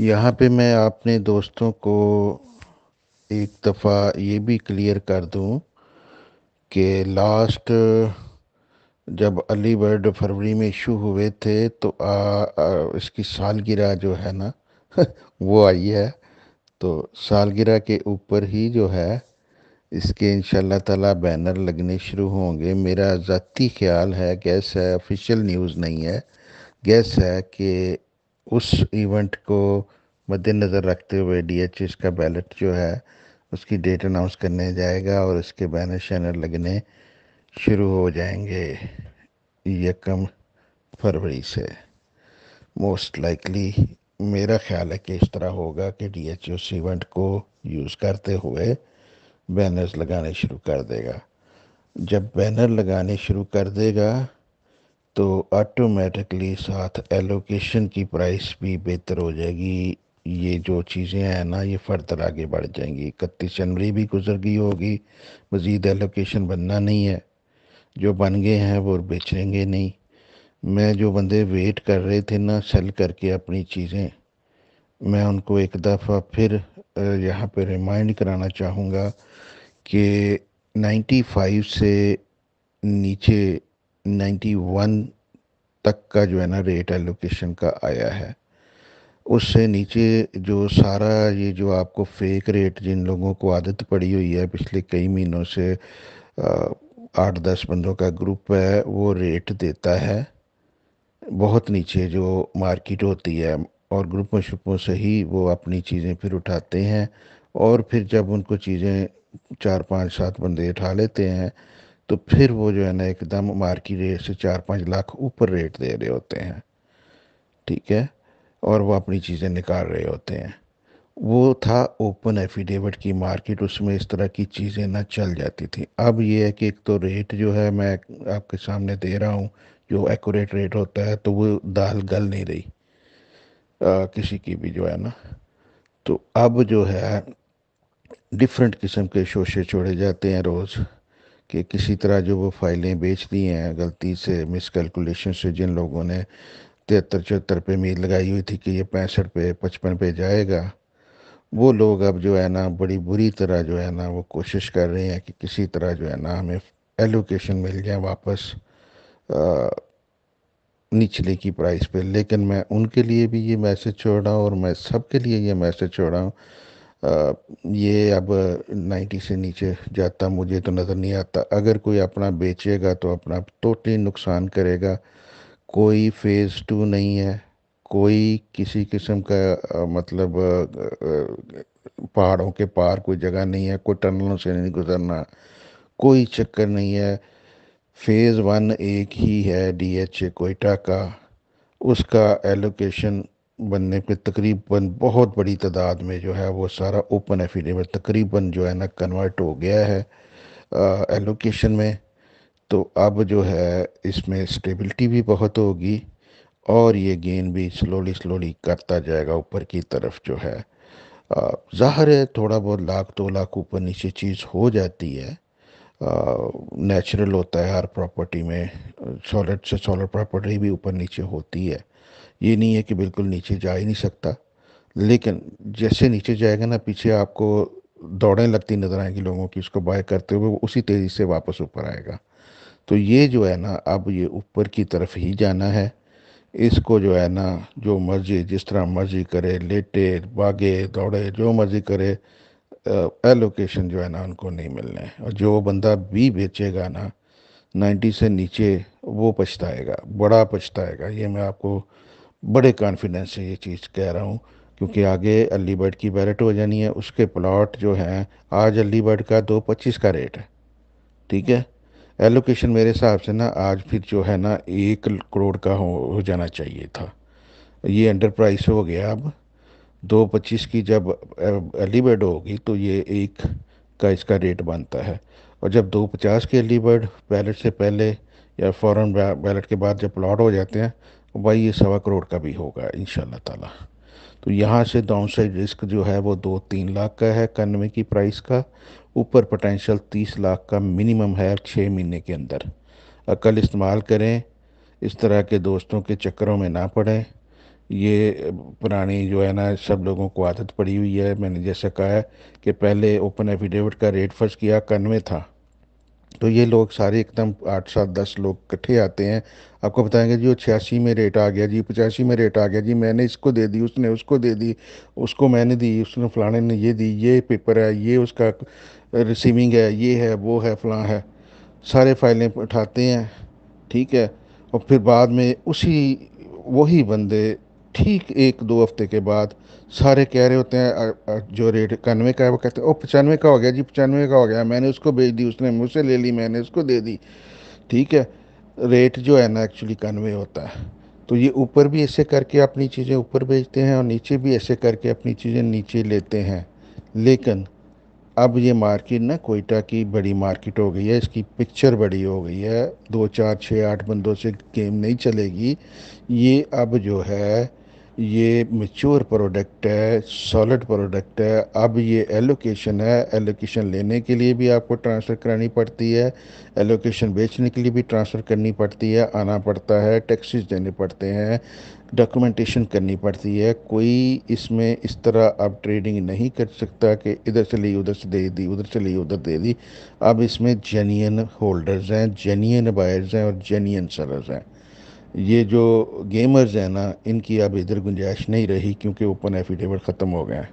यहाँ पे मैं अपने दोस्तों को एक दफ़ा ये भी क्लियर कर दूँ कि लास्ट जब अली बर्ड फरवरी में इशू हुए थे तो आ, आ, इसकी सालगिरह जो है ना वो आई है तो सालगिरह के ऊपर ही जो है इसके इन ताला बैनर लगने शुरू होंगे मेरा ज़ाती ख्याल है गैस है ऑफिशियल न्यूज़ नहीं है गैस है कि उस इवेंट को मद्देनज़र रखते हुए डीएचएस का बैलेट जो है उसकी डेट अनाउंस करने जाएगा और इसके बैनर शैनर लगने शुरू हो जाएंगे यकम फरवरी से मोस्ट लाइकली मेरा ख्याल है कि इस तरह होगा कि डी एच उस इवेंट को यूज़ करते हुए बैनर्स लगाने शुरू कर देगा जब बैनर लगाने शुरू कर देगा तो ऑटोमेटिकली साथ एलोकेशन की प्राइस भी बेहतर हो जाएगी ये जो चीज़ें हैं ना ये फर्दर आगे बढ़ जाएंगी इकतीस जनवरी भी गुजर गई होगी मज़ीद एलोकेशन बनना नहीं है जो बन गए हैं वो बेचेंगे नहीं मैं जो बंदे वेट कर रहे थे ना सेल करके अपनी चीज़ें मैं उनको एक दफ़ा फिर यहाँ पे रिमाइंड कराना चाहूँगा कि 95 से नीचे 91 तक का जो है ना रेट एलोकेशन का आया है उससे नीचे जो सारा ये जो आपको फेक रेट जिन लोगों को आदत पड़ी हुई है पिछले कई महीनों से आठ दस बंदों का ग्रुप है वो रेट देता है बहुत नीचे जो मार्केट होती है और ग्रुपों शुपों से ही वो अपनी चीज़ें फिर उठाते हैं और फिर जब उनको चीज़ें चार पाँच सात बंदे उठा लेते हैं तो फिर वो जो है ना एकदम मार्केट रेट से चार पाँच लाख ऊपर रेट दे रहे होते हैं ठीक है और वो अपनी चीज़ें निकाल रहे होते हैं वो था ओपन एफिडेविट की मार्केट उसमें इस तरह की चीज़ें ना चल जाती थी अब ये है कि एक तो रेट जो है मैं आपके सामने दे रहा हूँ जो एक्यूरेट रेट होता है तो वो दाल गल नहीं रही आ, किसी की भी जो है ना तो अब जो है डिफरेंट किस्म के शोशे छोड़े जाते हैं रोज़ कि किसी तरह जो वो फाइलें बेच दी हैं गलती से मिसकैलकुलेशन से जिन लोगों ने तिहत्तर चौहत्तर पे उम्मीद लगाई हुई थी कि ये पैंसठ पे पचपन पे जाएगा वो लोग अब जो है ना बड़ी बुरी तरह जो है ना वो कोशिश कर रहे हैं कि किसी तरह जो है ना हमें एलोकेशन मिल जाए वापस निचले की प्राइस पे लेकिन मैं उनके लिए भी ये मैसेज छोड़ रहा हूँ और मैं सब के लिए ये मैसेज छोड़ रहा हूँ ये अब 90 से नीचे जाता मुझे तो नज़र नहीं आता अगर कोई अपना बेचेगा तो अपना टोटली नुकसान करेगा कोई फेज़ टू नहीं है कोई किसी किस्म का मतलब पहाड़ों के पार कोई जगह नहीं है कोई टनलों से नहीं गुजरना कोई चक्कर नहीं है फेज़ वन एक ही है डी एच ए कोयटा का उसका एलोकेशन बनने पे तकरीबन बहुत बड़ी तादाद में जो है वो सारा ओपन एफिडेविट तकरीबन जो है ना कन्वर्ट हो गया है एलोकेशन में तो अब जो है इसमें स्टेबिलिटी भी बहुत होगी और ये गेन भी स्लोली स्लोली करता जाएगा ऊपर की तरफ जो है ज़ाहिर है थोड़ा बहुत लाख दो तो लाख ऊपर नीचे चीज़ हो जाती है नेचुरल होता है हर प्रॉपर्टी में सॉलिड से सॉलिड प्रॉपर्टी भी ऊपर नीचे होती है ये नहीं है कि बिल्कुल नीचे जा ही नहीं सकता लेकिन जैसे नीचे जाएगा ना पीछे आपको दौड़ें लगती नज़र आएंगी लोगों की उसको बाय करते हुए वो उसी तेज़ी से वापस ऊपर आएगा तो ये जो है ना अब ये ऊपर की तरफ ही जाना है इसको जो है ना जो मर्जी जिस तरह मर्जी करे लेटे भागे दौड़े जो मर्जी करे एलोकेशन जो है ना उनको नहीं मिलने और जो बंदा बी बेचेगा ना 90 से नीचे वो पछताएगा बड़ा पछताएगा ये मैं आपको बड़े कॉन्फिडेंस से ये चीज़ कह रहा हूँ क्योंकि आगे अली बर्ड की बैरट हो जानी है उसके प्लाट जो हैं आज अली बर्ड का दो पच्चीस का रेट है ठीक है एलोकेशन मेरे हिसाब से ना आज फिर जो है ना एक करोड़ का हो, हो जाना चाहिए था ये एंटरप्राइज हो गया अब दो पच्चीस की जब अर्ली होगी तो ये एक का इसका रेट बनता है और जब दो पचास के अर्ली बैलेट से पहले या फॉरन बैलेट के बाद जब प्लॉट हो जाते हैं तो भाई ये सवा करोड़ का भी होगा इन ताला तो यहाँ से डाउन साइड रिस्क जो है वो दो तीन लाख का है कन्वे की प्राइस का ऊपर पोटेंशियल तीस लाख का मिनिमम है छः महीने के अंदर अकल इस्तेमाल करें इस तरह के दोस्तों के चक्करों में ना पड़ें ये पुरानी जो है ना सब लोगों को आदत पड़ी हुई है मैंने जैसा कहा है कि पहले ओपन एफिडेविट का रेट फर्ज किया कन्वे था तो ये लोग सारे एकदम आठ सात दस लोग इकट्ठे आते हैं आपको बताएंगे जी वो छियासी में रेट आ गया जी पचासी में रेट आ गया जी मैंने इसको दे दी उसने उसको दे दी उसको मैंने दी उसने फलाने ने ये दी ये पेपर है ये उसका रिसीविंग है ये है वो है फलां है सारे फाइलें उठाते हैं ठीक है और फिर बाद में उसी वही बंदे ठीक एक दो हफ्ते के बाद सारे कह रहे होते हैं जो रेट इक्यानवे का है वो कहते हैं ओ पचानवे का हो गया जी पचानवे का हो गया मैंने उसको भेज दी उसने मुझसे ले ली मैंने उसको दे दी ठीक है रेट जो है ना एक्चुअली इक्यानवे होता है तो ये ऊपर भी ऐसे करके अपनी चीज़ें ऊपर भेजते हैं और नीचे भी ऐसे करके अपनी चीज़ें नीचे लेते हैं लेकिन अब ये मार्केट ना कोयटा की बड़ी मार्केट हो गई है इसकी पिक्चर बड़ी हो गई है दो चार छः आठ बंदों से गेम नहीं चलेगी ये अब जो है ये मेच्योर प्रोडक्ट है सॉलिड प्रोडक्ट है अब ये एलोकेशन है एलोकेशन लेने के लिए भी आपको ट्रांसफ़र करानी पड़ती है एलोकेशन बेचने के लिए भी ट्रांसफ़र करनी पड़ती है आना पड़ता है टैक्सेस देने पड़ते हैं डॉक्यूमेंटेशन करनी पड़ती है कोई इसमें इस तरह आप ट्रेडिंग नहीं कर सकता कि इधर से ली उधर से दे दी उधर से ली उधर दे दी अब इसमें जेन्यन होल्डर्स हैं जेन्यन बायर्स हैं और जेन्यन सेलर्स हैं ये जो गेमर्स हैं ना इनकी अब इधर गुंजाइश नहीं रही क्योंकि ओपन एफिडेविट ख़त्म हो गया है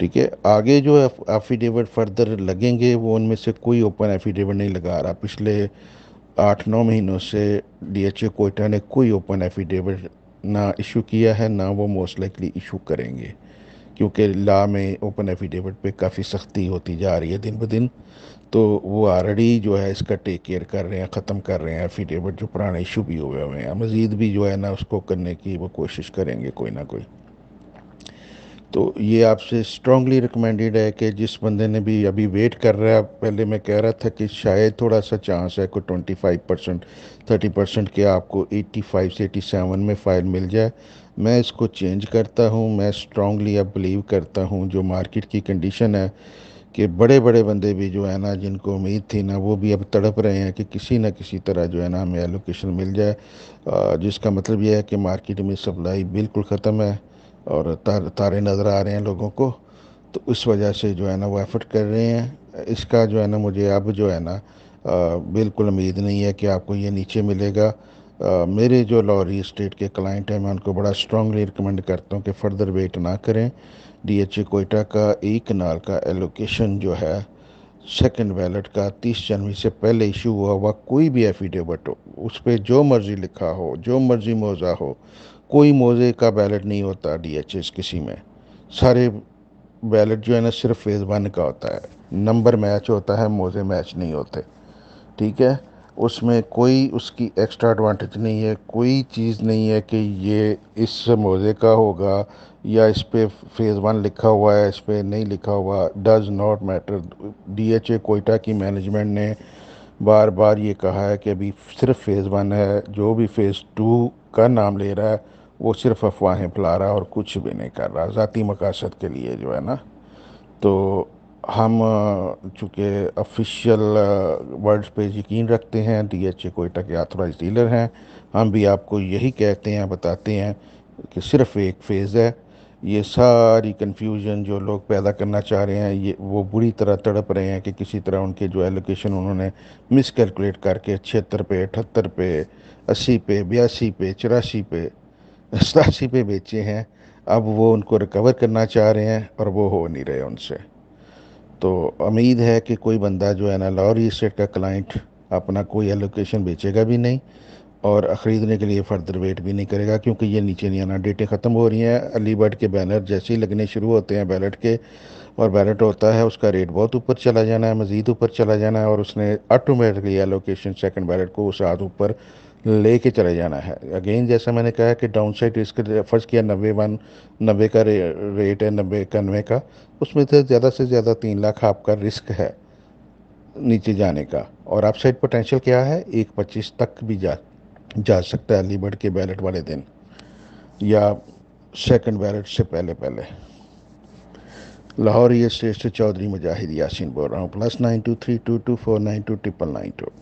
ठीक है आगे जो एफिडेविट फर्दर लगेंगे वो उनमें से कोई ओपन एफिडेविट नहीं लगा रहा पिछले आठ नौ महीनों से डी एच ए कोयटा ने कोई ओपन एफिडेविट ना इशू किया है ना वो मोस्ट लाइकली इशू करेंगे क्योंकि ला में ओपन एफिडेविट पे काफ़ी सख्ती होती जा रही है दिन ब दिन तो वो ऑलरेडी जो है इसका टेक केयर कर रहे हैं ख़त्म कर रहे हैं एफिडेविट जो पुराने इशू भी हुए हुए हैं मज़ीद भी जो है ना उसको करने की वो कोशिश करेंगे कोई ना कोई तो ये आपसे स्ट्रांगली रिकमेंडेड है कि जिस बंदे ने भी अभी वेट कर रहा है पहले मैं कह रहा था कि शायद थोड़ा सा चांस है कोई twenty five percent thirty percent के आपको एट्टी फाइव से सेवन में फ़ाइल मिल जाए मैं इसको चेंज करता हूँ मैं स्ट्रांगली अब बिलीव करता हूँ जो मार्केट की कंडीशन है कि बड़े बड़े बंदे भी जो है ना जिनको उम्मीद थी ना वो भी अब तड़प रहे हैं कि किसी ना किसी तरह जो है ना हमें एलोकेशन मिल जाए जिसका मतलब यह है कि मार्केट में सप्लाई बिल्कुल ख़त्म है और तार तारे नज़र आ रहे हैं लोगों को तो उस वजह से जो है ना वो एफर्ट कर रहे हैं इसका जो है ना मुझे अब जो है ना बिल्कुल उम्मीद नहीं है कि आपको ये नीचे मिलेगा मेरे जो लॉरी स्टेट के क्लाइंट हैं मैं उनको बड़ा स्ट्रांगली रिकमेंड करता हूँ कि फ़र्दर वेट ना करें डी एच ए कोयटा का एक कनाल का एलोकेशन जो है सेकंड बैलेट का 30 जनवरी से पहले इशू हुआ हुआ कोई भी एफिडेविट हो उस पर जो मर्ज़ी लिखा हो जो मर्ज़ी मोज़ा हो कोई मोज़े का बैलेट नहीं होता डी एच एस किसी में सारे बैलेट जो है ना सिर्फ फेज़ वन का होता है नंबर मैच होता है मोज़े मैच नहीं होते ठीक है उसमें कोई उसकी एक्स्ट्रा एडवांटेज नहीं है कोई चीज़ नहीं है कि ये इस मोज़े का होगा या इस पर फेज़ वन लिखा हुआ है इस पर नहीं लिखा हुआ does not matter D H A Quetta की मैनेजमेंट ने बार बार ये कहा है कि अभी सिर्फ फ़ेज़ वन है जो भी फ़ेज़ टू का नाम ले रहा है वो सिर्फ अफवाहें फैला रहा है और कुछ भी नहीं कर रहा ज़ाती मकासद के लिए जो है ना तो हम चूँकि ऑफिशियल वर्ड्स पे यकीन रखते हैं डी एच ए कोयटा के आथोराइज डीलर हैं हम भी आपको यही कहते हैं बताते हैं कि सिर्फ एक फ़ेज़ है ये सारी कन्फ्यूजन जो लोग पैदा करना चाह रहे हैं ये वो बुरी तरह तड़प रहे हैं कि किसी तरह उनके जो एलोकेशन उन्होंने मिस कैलकुलेट करके छिहत्तर पे अठहत्तर पे अस्सी पे बयासी पे चौरासी पे सतासी पे बेचे हैं अब वो उनको रिकवर करना चाह रहे हैं और वो हो नहीं रहे उनसे तो उम्मीद है कि कोई बंदा जो है ना लाहौर स्टेट का क्लाइंट अपना कोई एलोकेशन बेचेगा भी नहीं और ख़रीदने के लिए फर्दर वेट भी नहीं करेगा क्योंकि ये नीचे नहीं आना डेटें ख़त्म हो रही हैं अली बर्ड के बैनर जैसे ही लगने शुरू होते हैं बैलेट के और बैलेट होता है उसका रेट बहुत ऊपर चला जाना है मज़ीद ऊपर चला जाना है और उसने ऑटोमेटिकली एलोकेशन सेकंड बैलेट को उस हाथ ऊपर लेके चले जाना है अगेन जैसा मैंने कहा कि डाउन साइड रिस्क फर्ज किया नब्बे वन नब्बे का रे, रेट है नब्बे इक्यानवे का उसमें से ज़्यादा से ज़्यादा तीन लाख आपका रिस्क है नीचे जाने का और अपसाइड पोटेंशियल क्या है एक पच्चीस तक भी जा जा सकता है अलीबर्ड के बैलेट वाले दिन या सेकंड बैलेट से पहले पहले लाहौर ये स्टेट से चौधरी मुजाहिद यासिन बोल रहा हूँ plus nine two three two two four nine two triple nine to